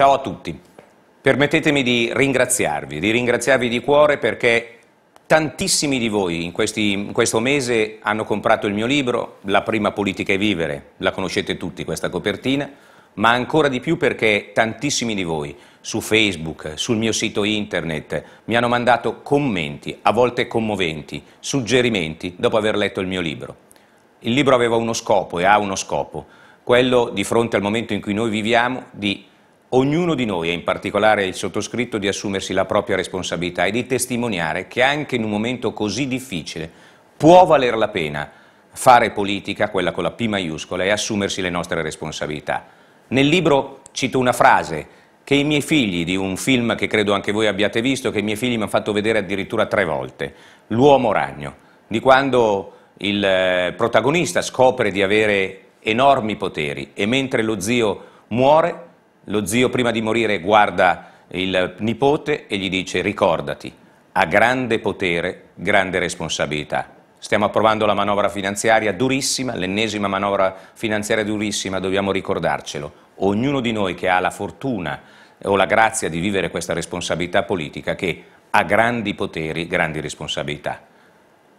Ciao a tutti. Permettetemi di ringraziarvi, di ringraziarvi di cuore perché tantissimi di voi in, questi, in, questo mese hanno comprato il mio libro La prima politica è vivere, la conoscete tutti questa copertina, ma ancora di più perché tantissimi di voi su Facebook, sul mio sito internet mi hanno mandato commenti, a volte commoventi, suggerimenti dopo aver letto il mio libro. Il libro aveva uno scopo e ha uno scopo, quello di fronte al momento in cui noi viviamo di ognuno di noi, e in particolare il sottoscritto, di assumersi la propria responsabilità e di testimoniare che anche in un momento così difficile può valer la pena fare politica, quella con la P maiuscola, e assumersi le nostre responsabilità. Nel libro cito una frase che i miei figli, di un film che credo anche voi abbiate visto, che i miei figli mi hanno fatto vedere addirittura tre volte, L'uomo ragno, di quando il eh, protagonista scopre di avere enormi poteri e mentre lo zio muore lo zio prima di morire guarda il nipote e gli dice ricordati, ha grande potere, grande responsabilità. Stiamo approvando la manovra finanziaria durissima, l'ennesima manovra finanziaria durissima, dobbiamo ricordarcelo. Ognuno di noi che ha la fortuna o la grazia di vivere questa responsabilità politica che ha grandi poteri, grandi responsabilità.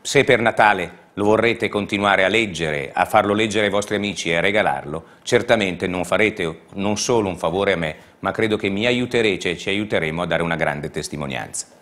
Se per Natale lo vorrete continuare a leggere, a farlo leggere ai vostri amici e a regalarlo, certamente non farete non solo un favore a me, ma credo che mi aiuterete e ci aiuteremo a dare una grande testimonianza.